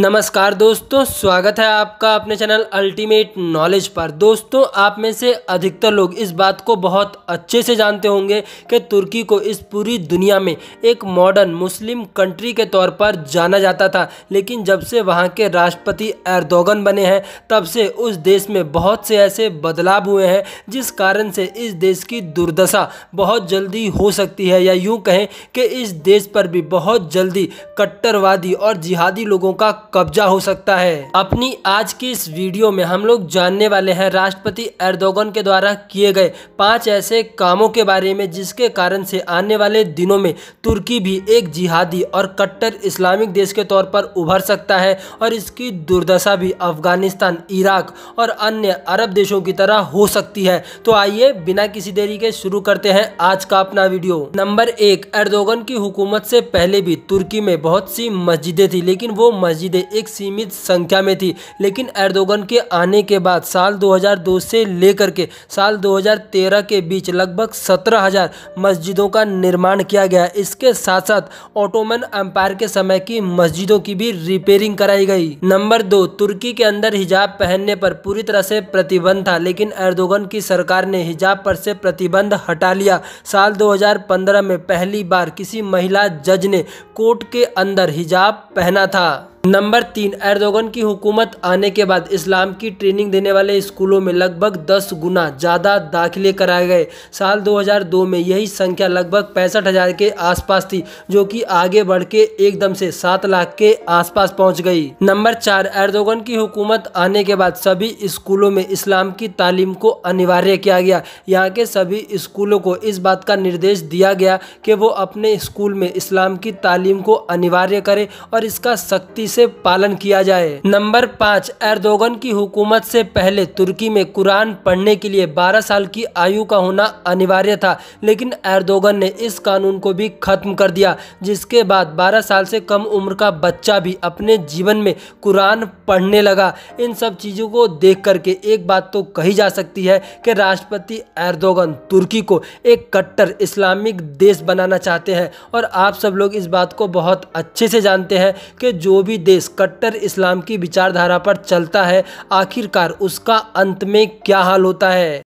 नमस्कार दोस्तों स्वागत है आपका अपने चैनल अल्टीमेट नॉलेज पर दोस्तों आप में से अधिकतर लोग इस बात को बहुत अच्छे से जानते होंगे कि तुर्की को इस पूरी दुनिया में एक मॉडर्न मुस्लिम कंट्री के तौर पर जाना जाता था लेकिन जब से वहां के राष्ट्रपति एर्दोगन बने हैं तब से उस देश में बहुत से ऐसे बदलाव हुए हैं जिस कारण से इस देश की दुर्दशा बहुत जल्दी हो सकती है या यूँ कहें कि इस देश पर भी बहुत जल्दी कट्टरवादी और जिहादी लोगों का कब्जा हो सकता है अपनी आज की इस वीडियो में हम लोग जानने वाले हैं राष्ट्रपति एर्दोगन के द्वारा किए गए पांच ऐसे कामों के बारे में जिसके कारण से आने वाले दिनों में तुर्की भी एक जिहादी और कट्टर इस्लामिक देश के तौर पर उभर सकता है और इसकी दुर्दशा भी अफगानिस्तान इराक और अन्य अरब देशों की तरह हो सकती है तो आइए बिना किसी देरी के शुरू करते हैं आज का अपना वीडियो नंबर एक एर्दोगन की हुकूमत से पहले भी तुर्की में बहुत सी मस्जिदें थी लेकिन वो मस्जिदें एक सीमित संख्या में थी लेकिन एर्दोगन के आने के बाद साल 2002 से लेकर के साल 2013 के बीच लगभग 17,000 मस्जिदों का निर्माण किया गया इसके साथ साथ ऑटोमन एम्पायर के समय की मस्जिदों की भी रिपेयरिंग कराई गई नंबर दो तुर्की के अंदर हिजाब पहनने पर पूरी तरह से प्रतिबंध था लेकिन एर्दोगन की सरकार ने हिजाब पर से प्रतिबंध हटा लिया साल 2015 में पहली बार किसी महिला जज ने कोर्ट के अंदर हिजाब पहना था नंबर तीन एर्दोगन की हुकूमत आने के बाद इस्लाम की ट्रेनिंग देने वाले स्कूलों में लगभग 10 गुना ज़्यादा दाखिले कराए गए साल 2002 में यही संख्या लगभग पैंसठ हज़ार के आसपास थी जो कि आगे बढ़ के एकदम से सात लाख के आसपास पहुंच गई नंबर चार एर्दोगन की हुकूमत आने के बाद सभी स्कूलों में इस्लाम की तालीम को अनिवार्य किया गया यहाँ के सभी स्कूलों को इस बात का निर्देश दिया गया कि वो अपने स्कूल में इस्लाम की तालीम को अनिवार्य करें और इसका सख्ती से पालन किया जाए नंबर पाँच एर्दोगन की हुकूमत से पहले तुर्की में कुरान पढ़ने के लिए 12 साल की आयु का होना अनिवार्य था लेकिन एर्दोगन ने इस कानून को भी खत्म कर दिया जिसके बाद 12 साल से कम उम्र का बच्चा भी अपने जीवन में कुरान पढ़ने लगा इन सब चीज़ों को देख करके एक बात तो कही जा सकती है कि राष्ट्रपति एर्दोगन तुर्की को एक कट्टर इस्लामिक देश बनाना चाहते हैं और आप सब लोग इस बात को बहुत अच्छे से जानते हैं कि जो भी भी देश कट्टर इस्लाम की विचारधारा पर चलता है आखिरकार उसका अंत में क्या हाल होता है